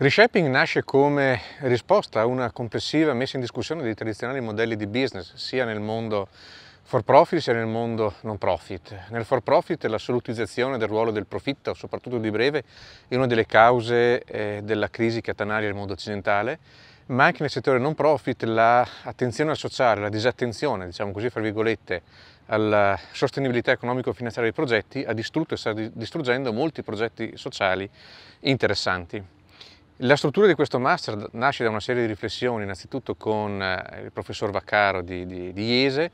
Reshaping nasce come risposta a una complessiva messa in discussione dei tradizionali modelli di business, sia nel mondo for profit sia nel mondo non profit. Nel for profit l'assolutizzazione del ruolo del profitto, soprattutto di breve, è una delle cause eh, della crisi che attanalia il mondo occidentale, ma anche nel settore non profit l'attenzione al sociale, la disattenzione, diciamo così, fra virgolette, alla sostenibilità economico-finanziaria dei progetti ha distrutto e sta distruggendo molti progetti sociali interessanti. La struttura di questo master nasce da una serie di riflessioni, innanzitutto con eh, il professor Vaccaro di, di, di Iese,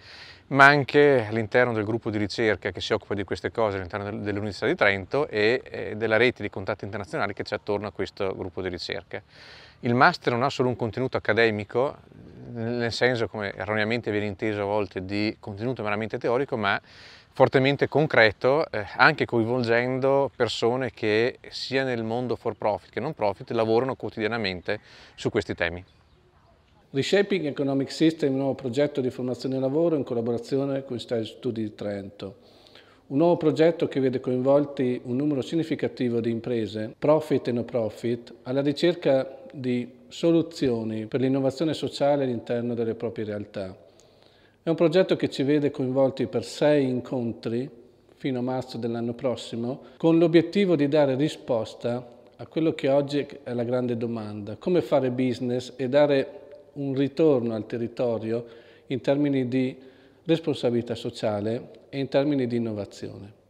ma anche all'interno del gruppo di ricerca che si occupa di queste cose all'interno dell'Università di Trento e eh, della rete di contatti internazionali che c'è attorno a questo gruppo di ricerca. Il master non ha solo un contenuto accademico, nel senso come erroneamente viene inteso a volte di contenuto meramente teorico, ma fortemente concreto, eh, anche coinvolgendo persone che sia nel mondo for profit che non profit lavorano quotidianamente su questi temi. Reshaping Economic System, è un nuovo progetto di formazione e lavoro in collaborazione con gli Studi di Trento. Un nuovo progetto che vede coinvolti un numero significativo di imprese, profit e no profit, alla ricerca di soluzioni per l'innovazione sociale all'interno delle proprie realtà. È un progetto che ci vede coinvolti per sei incontri fino a marzo dell'anno prossimo, con l'obiettivo di dare risposta a quello che oggi è la grande domanda, come fare business e dare un ritorno al territorio in termini di responsabilità sociale e in termini di innovazione.